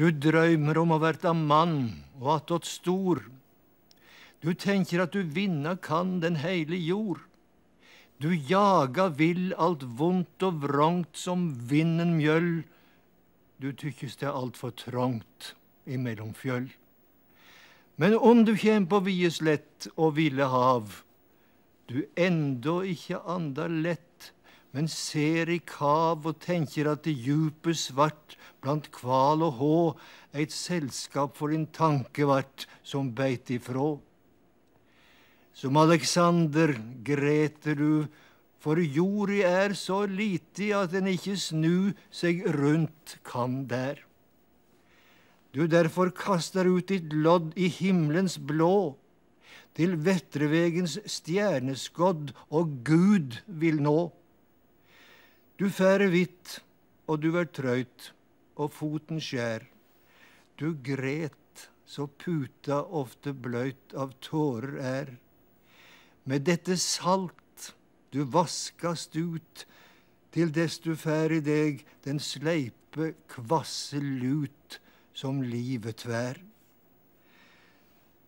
Du drømmer om å verta mann og attåt stor. Du tenker at du vinna kan den heile jord. Du jaga vill alt vondt og vrangt som vinden mjøll. Du tykkes det er altfor trangt imellom fjøll. Men om du kjem på vide lett og ville hav, du endå ikkje andar lett, men ser i kav og tenker at det djupe svart blant kval og hå eit selskap for din tanke vart som beit ifrå. Som Alexander greter du, for jorda er så lite at den ikke snu seg rundt kan der. Du derfor kaster ut ditt lodd i himmelens blå, til Vetrevegens stjerneskodd og Gud vil nå. Du fær hvitt, og du er trøyt, og foten skjær. Du gret så puta ofte bløyt av tårer er. Med dette salt du vaskast ut, til dess du fær i deg den sleipe, kvasse lut som livet tvær.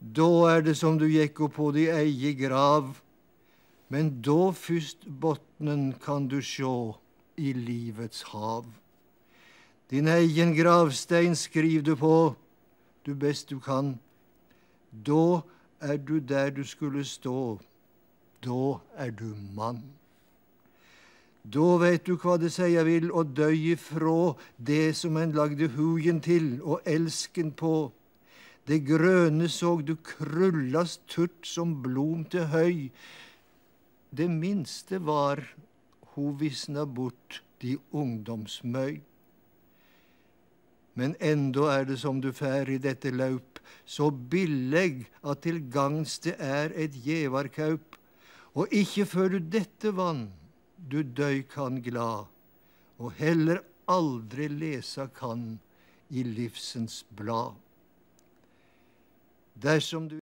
Da er det som du gikk opp på di eie grav, men da først botnen kan du sjå i livets hav. Din egen gravstein skriv du på, du best du kan. Da er du der du skulle stå, da er du mann. Da veit du hva det seia vil å døye ifrå det som en lagde hugen til og elsken på. Det grøne såg du krullas turt som blom til høy. Det minste var hun visner bort de ungdomsmøy. Men endå er det som du fær i dette løp, så billeg at til gangs det er et gjevarkaup. Og ikke før du dette vann, du døy kan glad, og heller aldri lesa kan i livsens blad. Dersom du